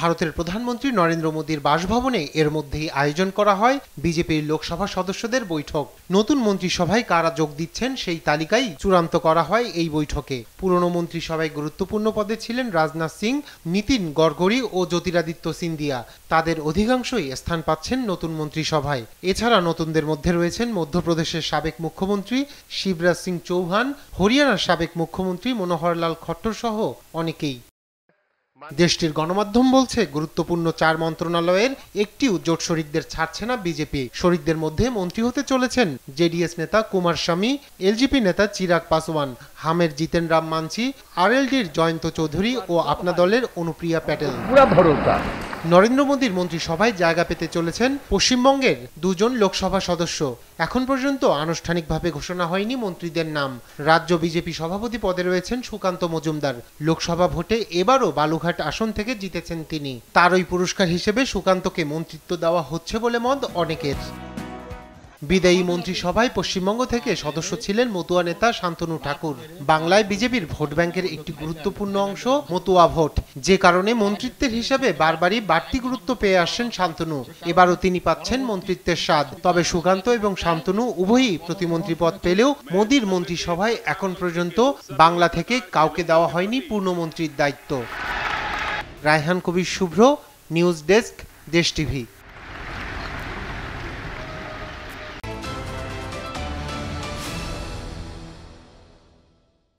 ভারতের প্রধানমন্ত্রী নরেন্দ্র মোদীর বাসভবনে এর মধ্যেই আয়োজন করা হয় বিজেপির লোকসভা সদস্যদের বৈঠক নতুন মন্ত্রিসভায় কারা যোগ দিচ্ছেন সেই তালিকাই চূড়ান্ত করা হয় এই বৈঠকে পুরনো মন্ত্রিসভায় গুরুত্বপূর্ণ পদে ছিলেন রাজনাথ সিং নীতিন গড়গড়ি ও জ্যোতিরাদিত্য সিন্ধিয়া তাদের অধিকাংশই স্থান পাচ্ছেন নতুন মন্ত্রিসভায় এছাড়া নতুনদের মধ্যে রয়েছেন মধ্যপ্রদেশের সাবেক মুখ্যমন্ত্রী শিবরাজ সিং চৌহান হরিয়ানার সাবেক মুখ্যমন্ত্রী মনোহরলাল খট্টর সহ অনেকেই দেশটির গণমাধ্যম বলছে গুরুত্বপূর্ণ চার মন্ত্রণালয়ের একটিও জোট শরিকদের ছাড়ছে না বিজেপি শরিকদের মধ্যে মন্ত্রী হতে চলেছেন জেডিএস নেতা কুমার স্বামী এলজিপি নেতা চিরাগ পাসওয়ান হামের জিতেন রাম মানসি আরএলডির জয়ন্ত চৌধুরী ও আপনা দলের অনুপ্রিয়া প্যাটেল নরেন্দ্র মোদীর মন্ত্রিসভায় জায়গা পেতে চলেছেন পশ্চিমবঙ্গের দুজন লোকসভা সদস্য এখন পর্যন্ত আনুষ্ঠানিকভাবে ঘোষণা হয়নি মন্ত্রীদের নাম রাজ্য বিজেপি সভাপতি পদে রয়েছেন সুকান্ত মজুমদার লোকসভা ভোটে এবারও বালুঘাট আসন থেকে জিতেছেন তিনি তারই পুরস্কার হিসেবে সুকান্তকে মন্ত্রিত্ব দেওয়া হচ্ছে বলে মত অনেকের বিদায়ী মন্ত্রিসভায় পশ্চিমবঙ্গ থেকে সদস্য ছিলেন মতুয়া নেতা শান্তনু ঠাকুর বাংলায় বিজেপির ভোট ব্যাংকের একটি গুরুত্বপূর্ণ অংশ মতুয়া ভোট যে কারণে মন্ত্রিত্বের হিসাবে বারবারই বাড়তি গুরুত্ব পেয়ে আসছেন শান্তনু এবারও তিনি পাচ্ছেন মন্ত্রিত্বের স্বাদ তবে সুকান্ত এবং শান্তনু উভয়ই প্রতিমন্ত্রী পদ পেলেও মোদীর মন্ত্রিসভায় এখন পর্যন্ত বাংলা থেকে কাউকে দেওয়া হয়নি পূর্ণমন্ত্রীর দায়িত্ব Raihan Kabir Shuvro news desk Desh TV